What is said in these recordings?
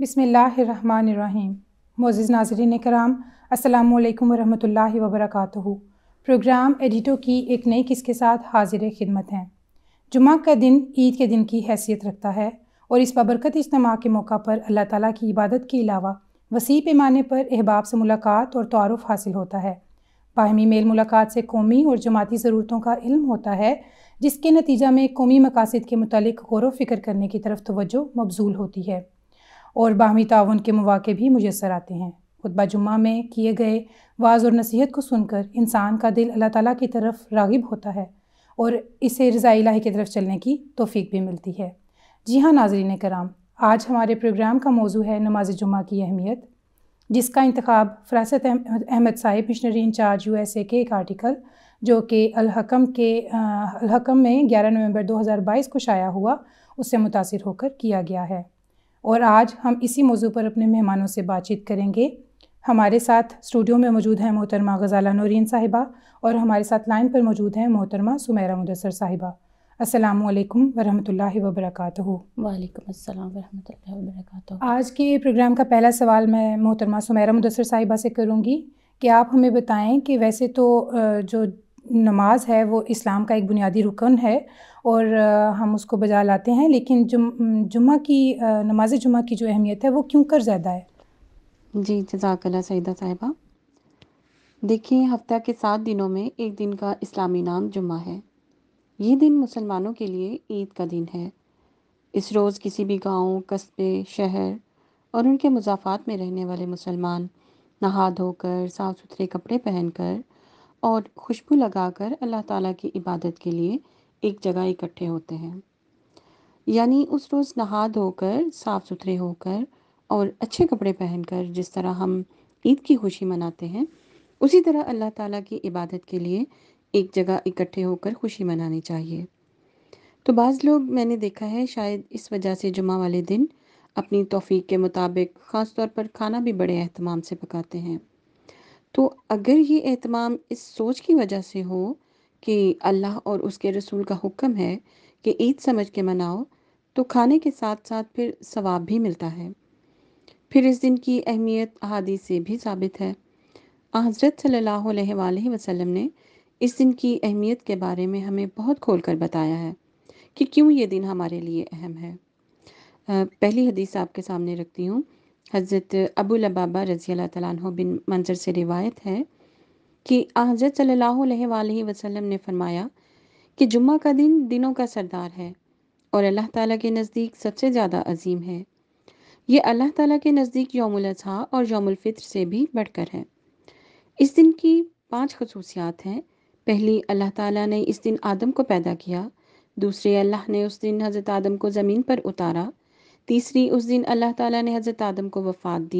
बिसमीम मोज़ नाजरीन कराम अल्लाम वरम् वर्क प्रोग्राम एडिटो की एक नई किस के साथ हाजिर खिदमत हैं जुमा का दिन ईद के दिन की हैसियत रखता है और इस बबरकत इज्तम के मौका पर अल्लाह ताली की इबादत के अलावा वसी पैमाने पर अहबाब से मुलाकात और तारफ़ हासिल होता है बाहमी मेल मुलाकात से कौमी और जमाती ज़रूरतों का इल्म होता है जिसके नतीजा में कौमी मकासद के मतलब गौर व फिक्र करने की तरफ तोज्जो मबजूल होती है और बाहमी ताउन के मौाक़े भी मुयसर आते हैं खुतबा जुम्मा में किए गए वाज और नसीहत को सुनकर इंसान का दिल अल्लाह ताला की तरफ रागिब होता है और इसे रज़ा इलाही की तरफ चलने की तोफ़ी भी मिलती है जी हाँ नाजरीन कराम आज हमारे प्रोग्राम का मौजू है नमाज जुम्मा की अहमियत जिसका इंतखब Farasat Ahmad Sahib missionary incharge U S A के एक आर्टिकल जो कि अलहकम के अलहकम में 11 नवंबर 2022 को शाया हुआ उससे मुतासर होकर किया गया है और आज हम इसी मौजू पर अपने मेहमानों से बातचीत करेंगे हमारे साथ स्टूडियो में मौजूद हैं मोहतरमा गजाला नौरीन साहिबा और हमारे साथ लाइन पर मौजूद हैं मोहतरमा सुमैरा मुदसर साहिबा अस्सलाम वालेकुम वरहमतुल्लाहि वबरकातुह वालेकुम अस्सलाम वरहमतुल्लाहि वबरकातुह आज के प्रोग्राम का पहला सवाल मैं मोहतरमा सुमैरा मुदसर साहिबा से करूँगी कि आप हमें बताएं कि वैसे तो जो नमाज है वो इस्लाम का एक बुनियादी रुकन है और हम उसको बजा लाते हैं लेकिन जुम जुम्मा की नमाज जुम्मा की जो अहमियत है वो क्यों कर ज़्यादा है जी जजाकला सईदा साहिबा देखिए हफ्ता के सात दिनों में एक दिन का इस्लामी नाम जुम्मा है ये दिन मुसलमानों के लिए ईद का दिन है इस रोज़ किसी भी गांव, कस्बे शहर और उनके मुजाफात में रहने वाले मुसलमान नहा धोकर साफ़ सुथरे कपड़े पहनकर और खुशबू लगाकर अल्लाह ताला की इबादत के लिए एक जगह इकट्ठे होते हैं यानी उस रोज़ नहा धोकर साफ़ सुथरे होकर और अच्छे कपड़े पहनकर जिस तरह हम ईद की खुशी मनाते हैं उसी तरह अल्लाह ताला की इबादत के लिए एक जगह इकट्ठे होकर खुशी मनानी चाहिए तो बाज़ लोग मैंने देखा है शायद इस वजह से जुमा वाले दिन अपनी तोफ़ी के मुताबिक ख़ास तौर पर खाना भी बड़े अहतमाम से पकाते हैं तो अगर ये एहतमाम इस सोच की वजह से हो कि अल्लाह और उसके रसूल का हुक्म है कि ईद समझ के मनाओ तो खाने के साथ साथ फिर सवाब भी मिलता है फिर इस दिन की अहमियत अहादी से भी साबित है हज़रत सल्ला वसलम ने इस दिन की अहमियत के बारे में हमें बहुत खोल कर बताया है कि क्यों ये दिन हमारे लिए अहम है पहली हदीस आपके सामने रखती हूँ हज़रत अबू लबाबा रज़ी अल्लाह बिन मंजर से रिवायत है कि हज़रत सल्ला वसम ने फरमाया कि जुम्मा का दिन दिनों का सरदार है और अल्लाह ताला के नज़दीक सबसे ज़्यादा अजीम है ये अल्लाह ताला के नज़दीक यौमुल और यौमुल से भी बढ़कर है इस दिन की पांच खसूसियात हैं पहली अल्लाह ताला ने इस दिन आदम को पैदा किया दूसरी अल्लाह ने उस दिन हज़रत आदम को ज़मीन पर उतारा तीसरी उस दिन अल्लाह ताला ने हज़रत आदम को वफ़ात दी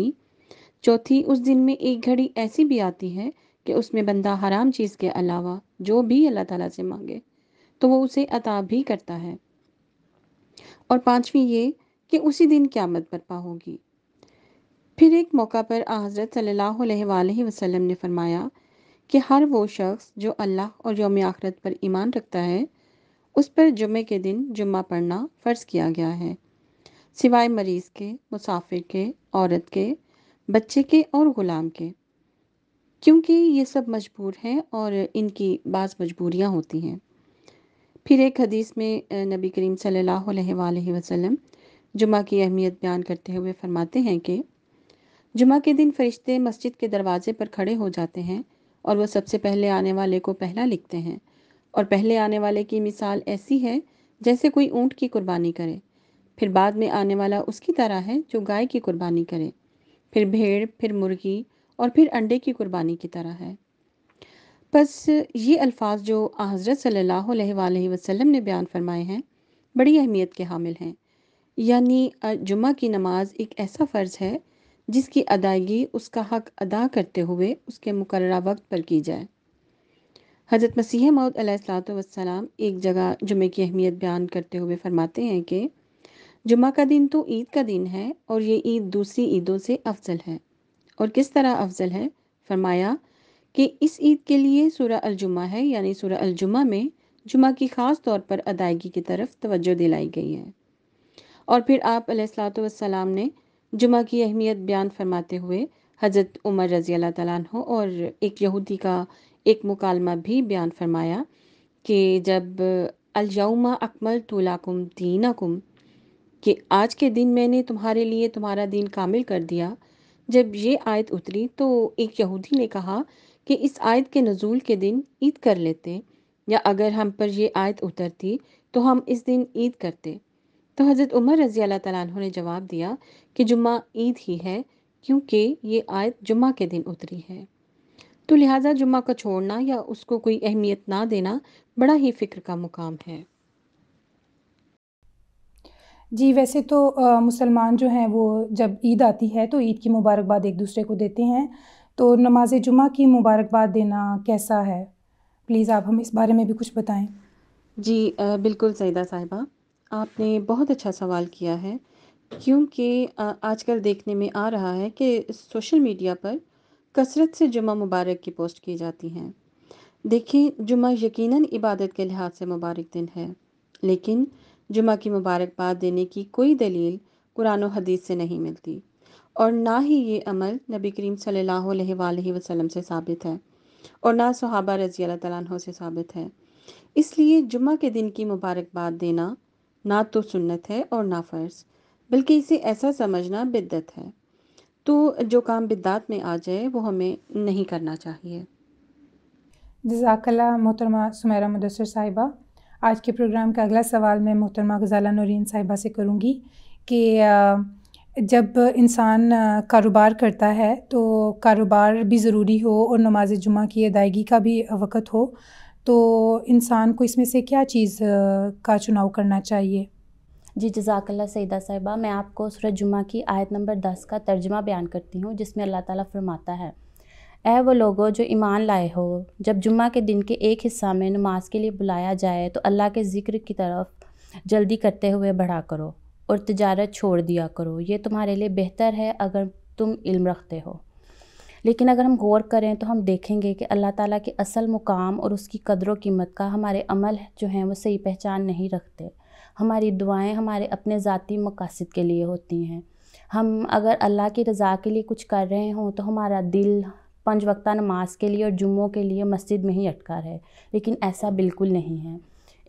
चौथी उस दिन में एक घड़ी ऐसी भी आती है कि उसमें बंदा हराम चीज़ के अलावा जो भी अल्लाह ताला से मांगे तो वो उसे अता भी करता है और पांचवी ये कि उसी दिन क्यामत बरपा होगी फिर एक मौका पर हज़रत सल्लल्लाहु अलैहि वसल्लम ने फरमाया कि हर वो शख्स जो अल्लाह और योम आखरत पर ईमान रखता है उस पर जुमे के दिन जुम्मा पढ़ना फ़र्ज़ किया गया है सिवाय मरीज़ के मुसाफिर के औरत के बच्चे के और ग़ुलाम के क्योंकि ये सब मजबूर हैं और इनकी बाज़ मजबूरियाँ होती हैं फिर एक हदीस में नबी करीम सल्लल्लाहु अलैहि वसल्लम जुमा की अहमियत बयान करते हुए फरमाते हैं कि जुमा के दिन फरिश्ते मस्जिद के दरवाजे पर खड़े हो जाते हैं और वह सबसे पहले आने वाले को पहला लिखते हैं और पहले आने वाले की मिसाल ऐसी है जैसे कोई ऊँट की कुर्बानी करे फिर बाद में आने वाला उसकी तरह है जो गाय की कुर्बानी करे फिर भेड़ फिर मुर्गी और फिर अंडे की कुर्बानी की तरह है बस ये अल्फाज जो हज़रत सल्लल्लाहु अलैहि वसल्लम ने बयान फरमाए हैं बड़ी अहमियत के हामिल हैं यानी जुमा की नमाज एक ऐसा फ़र्ज़ है जिसकी अदायगी उसका हक अदा करते हुए उसके मुकर वक्त पर की जाए हज़रत मसीह मौद सलाम एक जगह जुमे की अहमियत बयान करते हुए फरमाते हैं कि जुमा का दिन तो ईद का दिन है और ये ईद दूसरी ईदों से अफजल है और किस तरह अफजल है फरमाया कि इस ईद के लिए सूरह अलजुमा है यानी सूरह अलजुमा में जुमा की ख़ास तौर पर अदायगी की तरफ तवज्जो दिलाई गई है और फिर आप सलाम ने जुमा की अहमियत बयान फरमाते हुए हज़रत उमर रज़ी अल्लाह तु और एक यहूदी का एक मुकालमा भी बयान फरमाया कि जब अलयमा अकमल तुलाकुम दीनाकुम कि आज के दिन मैंने तुम्हारे लिए तुम्हारा दिन कामिल कर दिया जब ये आयत उतरी तो एक यहूदी ने कहा कि इस आयत के नज़ूल के दिन ईद कर लेते या अगर हम पर यह आयत उतरती तो हम इस दिन ईद करते तो हज़रत उमर रज़ी अल्लाह तैन ने जवाब दिया कि जुम्मा ईद ही है क्योंकि ये आयत जुम्मा के दिन उतरी है तो लिहाजा जुम्मा को छोड़ना या उसको कोई अहमियत ना देना बड़ा ही फ़िक्र का मुकाम है जी वैसे तो मुसलमान जो हैं वो जब ईद आती है तो ईद की मुबारकबाद एक दूसरे को देते हैं तो नमाज जुमा की मुबारकबाद देना कैसा है प्लीज़ आप हम इस बारे में भी कुछ बताएं जी बिल्कुल सईदा साहिबा आपने बहुत अच्छा सवाल किया है क्योंकि आजकल देखने में आ रहा है कि सोशल मीडिया पर कसरत से जुमा मुबारक की पोस्ट की जाती हैं देखिए जुमा यकीनन इबादत के लिहाज से मुबारक दिन है लेकिन जुमा की मुबारकबाद देने की कोई दलील कुरान हदीस से नहीं मिलती और ना ही ये अमल नबी करीम सल्लल्लाहु अलैहि से साबित है और ना सहाबा रजी अल्लाह से साबित है इसलिए जुम्मे के दिन की मुबारकबाद देना ना तो सुन्नत है और ना फ़र्ज बल्कि इसे ऐसा समझना बिद्दत है तो जो काम बिद्दात में आ जाए वो हमें नहीं करना चाहिए जजाकला मोहतरमा सुमेरा मुदसर साहिबा आज के प्रोग्राम का अगला सवाल मैं मोहतरमा गजाला नौरीन साहिबा से करूँगी कि जब इंसान कारोबार करता है तो कारोबार भी ज़रूरी हो और नमाज जुमा की अदायगी का भी वक़्त हो तो इंसान को इसमें से क्या चीज़ का चुनाव करना चाहिए जी जजाकल्ला सईदा साहिबा मैं आपको सूरज जुमा की आयत नंबर दस का तर्जमा बयान करती हूँ जिसमें अल्लाह ताला फरमाता है ऐ वो लोगों जो ईमान लाए हो जब जुम्मा के दिन के एक हिस्सा में नमाज के लिए बुलाया जाए तो अल्लाह के ज़िक्र की तरफ जल्दी करते हुए बढ़ा करो और तजारत छोड़ दिया करो ये तुम्हारे लिए बेहतर है अगर तुम इल्म रखते हो लेकिन अगर हम गौर करें तो हम देखेंगे कि अल्लाह ताला के असल मुकाम और उसकी कदर व कीमत का हमारे अमल जो हैं वो सही पहचान नहीं रखते हमारी दुआएं हमारे अपने ज़ाती मकासद के लिए होती हैं हम अगर अल्लाह की रज़ा के लिए कुछ कर रहे हों तो हमारा दिल पंच वक्ता नमाज के लिए और जुम्मों के लिए मस्जिद में ही अटका है लेकिन ऐसा बिल्कुल नहीं है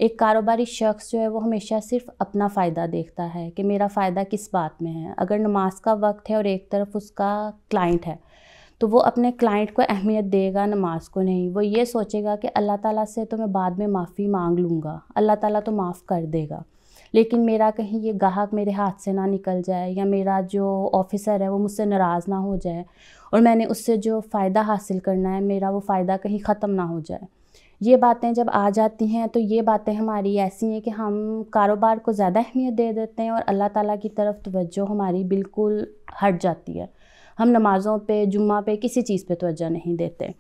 एक कारोबारी शख्स जो है वो हमेशा सिर्फ अपना फ़ायदा देखता है कि मेरा फ़ायदा किस बात में है अगर नमाज का वक्त है और एक तरफ उसका क्लाइंट है तो वो अपने क्लाइंट को अहमियत देगा नमाज को नहीं वो ये सोचेगा कि अल्लाह ताला से तो मैं बाद में माफ़ी मांग लूँगा अल्लाह ताला तो माफ़ कर देगा लेकिन मेरा कहीं ये गाहक मेरे हाथ से ना निकल जाए या मेरा जो ऑफिसर है वो मुझसे नाराज़ ना हो जाए और मैंने उससे जो फ़ायदा हासिल करना है मेरा वो फ़ायदा कहीं ख़त्म ना हो जाए ये बातें जब आ जाती हैं तो ये बातें हमारी ऐसी हैं कि हम कारोबार को ज़्यादा अहमियत दे देते हैं और अल्लाह ताला की तरफ तवज्जो हमारी बिल्कुल हट जाती है हम नमाज़ों पे जुम्मा पे किसी चीज़ पे तोज्जा नहीं देते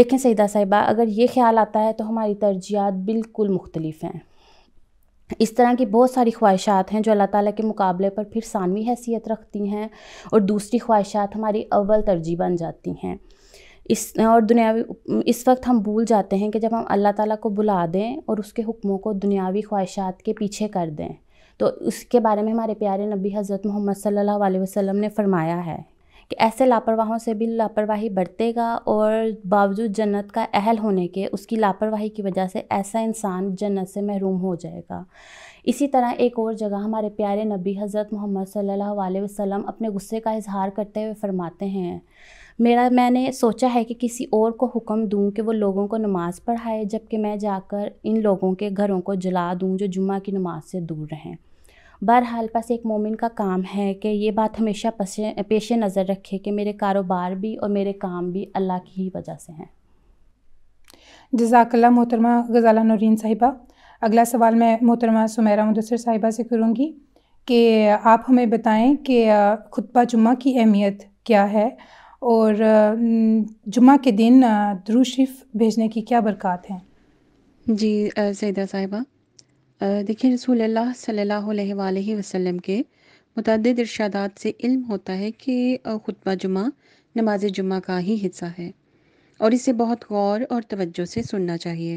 देखें सईदा साहिबा अगर ये ख्याल आता है तो हमारी तरजीहत बिल्कुल मुख्तलिफ हैं इस तरह की बहुत सारी ख्वाहिशात हैं जो अल्लाह ताला के मुकाबले पर फिर सानवी हैसियत रखती हैं और दूसरी ख्वाहिशात हमारी अव्वल तरजीह बन जाती हैं इस और दुनियावी इस वक्त हम भूल जाते हैं कि जब हम अल्लाह ताला को बुला दें और उसके हुक्मों को दुनियावी ख्वाहिशात के पीछे कर दें तो उसके बारे में हमारे प्यारे नबी हज़रत मोहम्मद सल्लल्लाहु अलैहि वसल्लम ने फरमाया है कि ऐसे लापरवाहों से भी लापरवाही बढ़तेगा और बावजूद जन्नत का अहल होने के उसकी लापरवाही की वजह से ऐसा इंसान जन्नत से महरूम हो जाएगा इसी तरह एक और जगह हमारे प्यारे नबी हज़रत मोहम्मद सल्लल्लाहु अलैहि वसल्लम अपने गुस्से का इजहार करते हुए फरमाते हैं मेरा मैंने सोचा है कि किसी और को हुक्म दूं कि वो लोगों को नमाज़ पढ़ाए जबकि मैं जाकर इन लोगों के घरों को जला दूं जो जुम्मा की नमाज से दूर रहें बहरहाल बस एक मोमिन का काम है कि ये बात हमेशा पेश नज़र रखे कि मेरे कारोबार भी और मेरे काम भी अल्लाह की ही वजह से हैं जजाकल्ला मोहतरमा गजाला नौरीन साहिबा अगला सवाल मैं मोहतरमा सुमेरा मुदसर साहिबा से करूँगी कि आप हमें बताएं कि खुतबा जुम्मा की अहमियत क्या है और जुम्मा के दिन द्रू भेजने की क्या बरक़ात हैं जी सैदा साहिबा देखिए रसूल अल्लाह सल्लल्लाहु अलैहि वसल्लम के मुतद इर्शादात से इल्म होता है कि खुतबा जुमा नमाज जुमा का ही हिस्सा है और इसे बहुत गौर और तवज्जो से सुनना चाहिए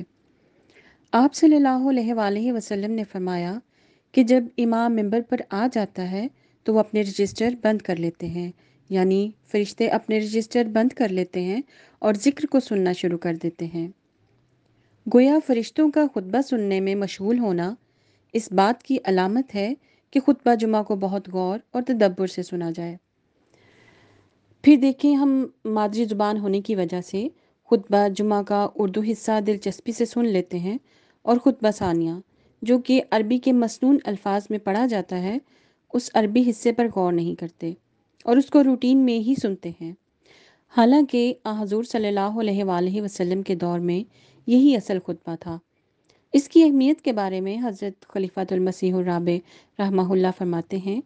आप सल्लल्लाहु अलैहि वसल्लम ने फरमाया कि जब इमाम मेंबर पर आ जाता है तो वह अपने रजिस्टर बंद कर लेते हैं यानी फरिश्ते अपने रजिस्टर बंद कर लेते हैं और ज़िक्र को सुनना शुरू कर देते हैं गोया फरिश्तों का खुतबा सुनने में मशगूल होना इस बात की अलामत है कि खुतबा जुमा को बहुत गौर और तदब्बर से सुना जाए फिर देखें हम मादरी ज़ुबान होने की वजह से खुतबा जुमा का उर्दू हिस्सा दिलचस्पी से सुन लेते हैं और खुतबा सानिया जो कि अरबी के मसनून अल्फाज में पढ़ा जाता है उस अरबी हिस्से पर गौर नहीं करते और उसको रूटीन में ही सुनते हैं हालांकि हजूर सल्लल्लाहु अलैहि वसल्लम के दौर में यही असल खुतबा था इसकी अहमियत के बारे में हज़रत खलीफातमसीह रहा रहमा फरमाते हैं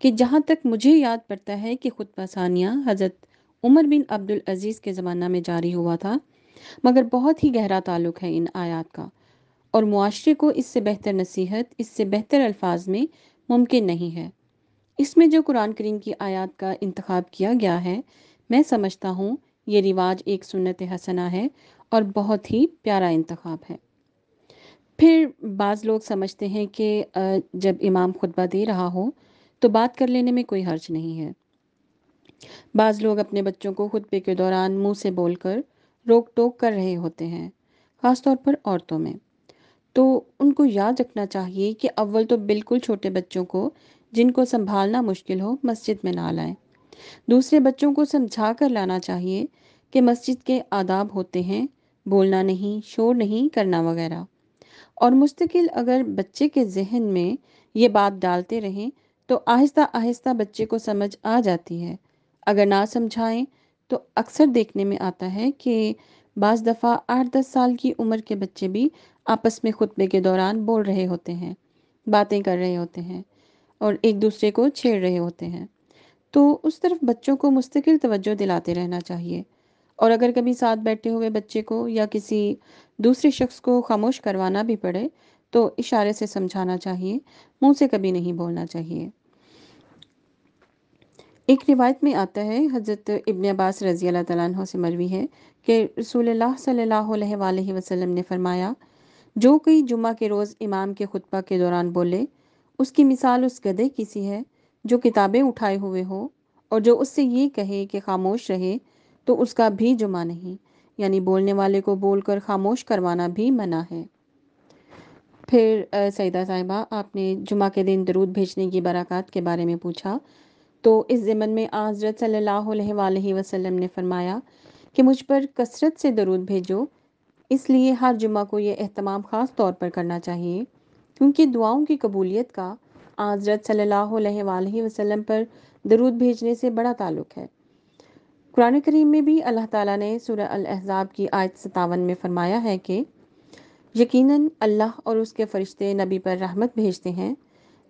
कि जहाँ तक मुझे याद पड़ता है कि खुतबा सानिया हज़रत उमर बिन अब्दुल अजीज़ के ज़माना में जारी हुआ था मगर बहुत ही गहरा ताल्लुक है इन आयात का और मुआरे को इससे बेहतर नसीहत इससे बेहतर अल्फाज में मुमकिन नहीं है इसमें जो कुरान करीम की आयात का इंतखब किया गया है मैं समझता हूँ ये रिवाज एक सुनत हसना है और बहुत ही प्यारा इंतखब है फिर बाज़ लोग समझते हैं कि जब इमाम खुतबा दे रहा हो तो बात कर लेने में कोई हर्ज नहीं है बाज़ लोग अपने बच्चों को खुतबे के दौरान मुंह से बोलकर रोक टोक कर रहे होते हैं ख़ासतौर पर औरतों में तो उनको याद रखना चाहिए कि अव्वल तो बिल्कुल छोटे बच्चों को जिनको संभालना मुश्किल हो मस्जिद में ना लाएं दूसरे बच्चों को समझा कर लाना चाहिए कि मस्जिद के आदाब होते हैं बोलना नहीं शोर नहीं करना वगैरह और मुस्तकिल अगर बच्चे के जहन में ये बात डालते रहें तो आहिस्ता आहिस्ता बच्चे को समझ आ जाती है अगर ना समझाएं तो अक्सर देखने में आता है कि बाज़ दफ़ा आठ दस साल की उम्र के बच्चे भी आपस में खुतबे के दौरान बोल रहे होते हैं बातें कर रहे होते हैं और एक दूसरे को छेड़ रहे होते हैं तो उस तरफ बच्चों को मुस्तकिल तवज्जो दिलाते रहना चाहिए और अगर कभी साथ बैठे हुए बच्चे को या किसी दूसरे शख्स को खामोश करवाना भी पड़े तो इशारे से समझाना चाहिए मुंह से कभी नहीं बोलना चाहिए एक रिवायत में आता है हज़रत इब्न अब्बास रज़ी अल्लाह से मरवी है कि रसूल सल्लल्लाहु अलैहि वसल्लम ने फरमाया जो कोई जुम्मा के रोज़ इमाम के खुतबा के दौरान बोले उसकी मिसाल उस गधे की सी है जो किताबें उठाए हुए हो और जो उससे ये कहे कि खामोश रहे तो उसका भी जुमा नहीं यानी बोलने वाले को बोलकर खामोश करवाना भी मना है फिर सईदा साहिबा आपने जुमा के दिन दरूद भेजने की बरक़ात के बारे में पूछा तो इस ज़मन में हज़रत सल्ला वसम ने फरमाया कि मुझ पर कसरत से दरूद भेजो इसलिए हर जुमा को ये अहतमाम ख़ास तौर पर करना चाहिए क्योंकि दुआओं की कबूलियत का हज़रत सल्ला वसलम पर दरूद भेजने से बड़ा ताल्लुक़ है कुरान करीम में भी अल्लाह ताला ने सूरह अहज़ाब की आयत सतावन में फरमाया है कि यकीनन अल्लाह और उसके फरिश्ते नबी पर रहमत भेजते हैं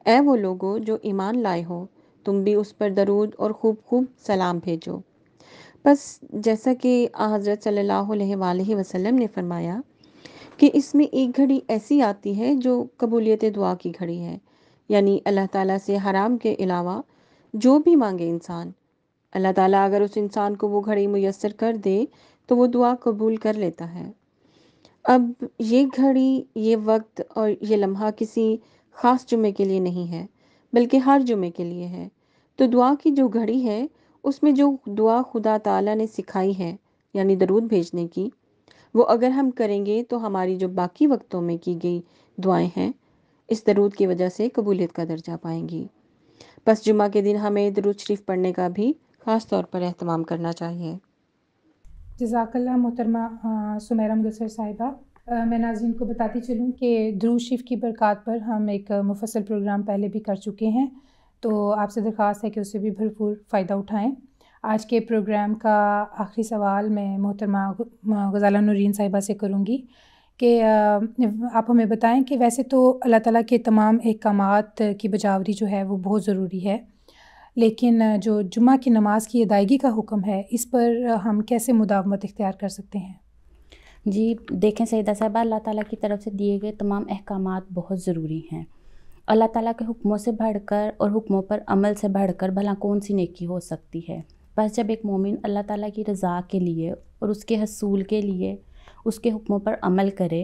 ऐ वो लोगो जो ईमान लाए हो तुम भी उस पर दरूद और खूब खूब सलाम भेजो बस जैसा कि हज़रत सल्लल्लाहु अलैहि ने फरमाया कि इसमें एक घड़ी ऐसी आती है जो कबूलियत दुआ की घड़ी है यानी अल्लाह ताला से हराम के अलावा जो भी मांगे इंसान अल्लाह ताला अगर उस इंसान को वो घड़ी मैसर कर दे तो वो दुआ कबूल कर लेता है अब ये घड़ी ये वक्त और ये लम्हा किसी ख़ास जुमे के लिए नहीं है बल्कि हर जुमे के लिए है तो दुआ की जो घड़ी है उसमें जो दुआ खुदा ताला ने सिखाई है यानी दरूद भेजने की वो अगर हम करेंगे तो हमारी जो बाकी वक्तों में की गई दुआएं हैं इस दरूद की वजह से कबूलियत का दर्जा पाएंगी बस जुमा के दिन हमें दरूद शरीफ पढ़ने का भी ख़ास तौर पर अहतमाम करना चाहिए जजाकल्ला मोहतरमा सुमेरा मुदसर साहिबा मैं नाजीन को बताती चलूँ कि ध्रुव शिफ़ की बरक़ात पर हम एक मुफसल प्रोग्राम पहले भी कर चुके हैं तो आपसे दरख्वास्त है कि उससे भी भरपूर फ़ायदा उठाएँ आज के प्रोग्राम का आखिरी सवाल मैं मोहतरमा गज़ाला नूरीन साहिबा से करूँगी कि आप हमें बताएँ कि वैसे तो अल्लाह ताली के तमाम अहकाम की बजावरी जो है वो बहुत ज़रूरी है लेकिन जो जुमा की नमाज़ की अदायगी का हुक्म है इस पर हम कैसे मुदावमत इख्तियार कर सकते हैं जी देखें सैदा साहबा अल्लाह ताला की तरफ से दिए गए तमाम अहकाम बहुत ज़रूरी हैं अल्लाह ताला के हुक्मों से बढ़कर और हुक्मों पर अमल से बढ़कर भला कौन सी नेकी हो सकती है बस जब एक मोमिन अल्लाह ताला की रज़ा के लिए और उसके हसूल के लिए उसके हुक्मों पर अमल करे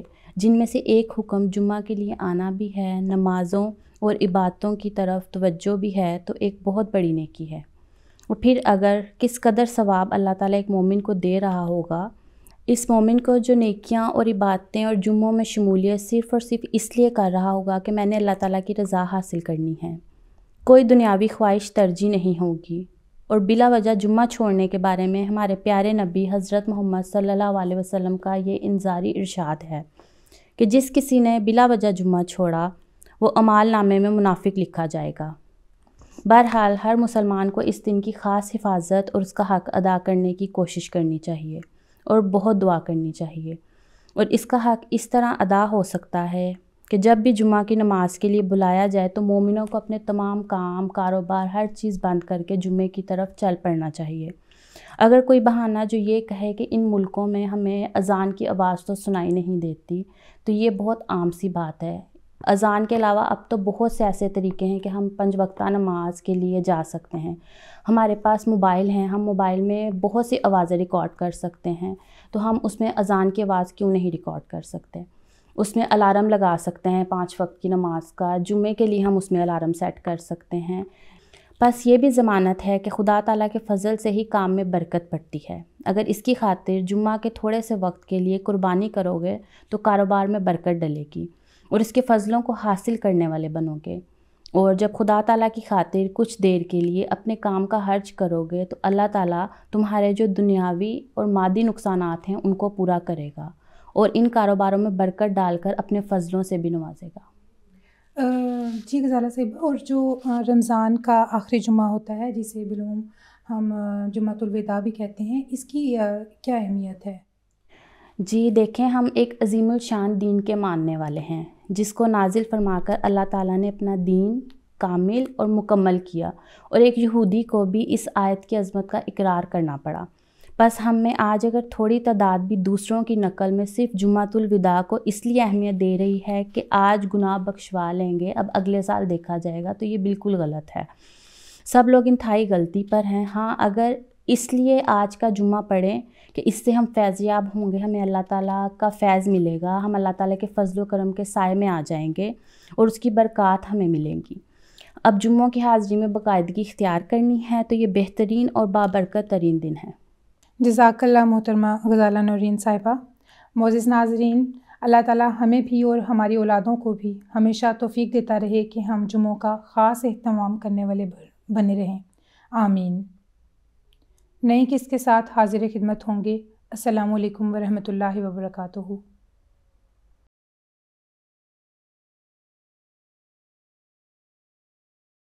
जिनमें से एक हुक्म जुम्मा के लिए आना भी है नमाज़ों और इबादतों की तरफ तोज्जो भी है तो एक बहुत बड़ी नेकी है और फिर अगर किस कदर सवाब अल्लाह ताला एक मोमिन को दे रहा होगा इस मोमिन को जो नेकियां और इबादतें और जुम्मों में शमूलियत सिर्फ़ और सिर्फ इसलिए कर रहा होगा कि मैंने अल्लाह ताला की रज़ा हासिल करनी है कोई दुनियावी ख्वाहिश तरजीह नहीं होगी और बिला वजह जुम्मा छोड़ने के बारे में हमारे प्यारे नबी हज़रत मोहम्मद सल्ला वसम का ये इंजारी इरशाद है कि जिस किसी ने बिला वजह जुम्मा छोड़ा वो अमाल नामे में मुनाफिक लिखा जाएगा बहरहाल हर मुसलमान को इस दिन की ख़ास हिफाजत और उसका हक अदा करने की कोशिश करनी चाहिए और बहुत दुआ करनी चाहिए और इसका हक इस तरह अदा हो सकता है कि जब भी जुमा की नमाज़ के लिए बुलाया जाए तो मोमिनों को अपने तमाम काम कारोबार हर चीज़ बंद करके जुमे की तरफ चल पड़ना चाहिए अगर कोई बहाना जो ये कहे कि इन मुल्कों में हमें अजान की आवाज़ तो सुनाई नहीं देती तो ये बहुत आम सी बात है अज़ान के अलावा अब तो बहुत से ऐसे तरीके हैं कि हम पंज वक्ता नमाज के लिए जा सकते हैं हमारे पास मोबाइल हैं हम मोबाइल में बहुत सी आवाज़ें रिकॉर्ड कर सकते हैं तो हम उसमें अज़ान की आवाज़ क्यों नहीं रिकॉर्ड कर सकते उसमें अलार्म लगा सकते हैं पाँच वक्त की नमाज का जुमे के लिए हम उसमें अलार्म सेट कर सकते हैं बस ये भी ज़मानत है कि खुदा ताला के फजल से ही काम में बरकत पड़ती है अगर इसकी खातिर जुम्मा के थोड़े से वक्त के लिए कुर्बानी करोगे तो कारोबार में बरकत डलेगी और इसके फ़जलों को हासिल करने वाले बनोगे और जब खुदा ताला की खातिर कुछ देर के लिए अपने काम का हर्ज करोगे तो अल्लाह ताला तुम्हारे जो दुनियावी और मादी नुकसान हैं उनको पूरा करेगा और इन कारोबारों में बरकत डालकर अपने फ़जलों से भी नवाजेगा जी गजाला साहब और जो रमज़ान का आखिरी जुमा होता है जिसे बिलोम हम जुमातुलविदा भी कहते हैं इसकी क्या अहमियत है जी देखें हम एक अजीमुल शान दीन के मानने वाले हैं जिसको नाजिल फरमाकर अल्लाह ताला ने अपना दीन कामिल और मुकम्मल किया और एक यहूदी को भी इस आयत की अजमत का इकरार करना पड़ा बस हमें आज अगर थोड़ी तादाद भी दूसरों की नकल में सिर्फ जुमातुलविदा को इसलिए अहमियत दे रही है कि आज गुनाह बख्शवा लेंगे अब अगले साल देखा जाएगा तो ये बिल्कुल गलत है सब लोग इंतहाई गलती पर हैं हाँ अगर इसलिए आज का जुम्मा पढ़ें कि इससे हम फैज़याब होंगे हमें अल्लाह ताला का फैज़ मिलेगा हम अल्लाह ताला के फ़जल करम के साय में आ जाएंगे और उसकी बरक़ात हमें मिलेंगी अब जुम्मों की हाज़री में बाकायदगी इख्तियार करनी है तो ये बेहतरीन और बाबरकत तरीन दिन है जजाकल्ला मोहतरमा गजाला नौरीन साहिबा मोज़ नाजरीन अल्लाह ताला हमें भी और हमारी औलादों को भी हमेशा तोफ़ी देता रहे कि हम जुम्मों का ख़ास अहतमाम करने वाले बने रहें आमीन नई किस्त के साथ हाजिर खिदमत होंगे असलकम वरहमल वर्का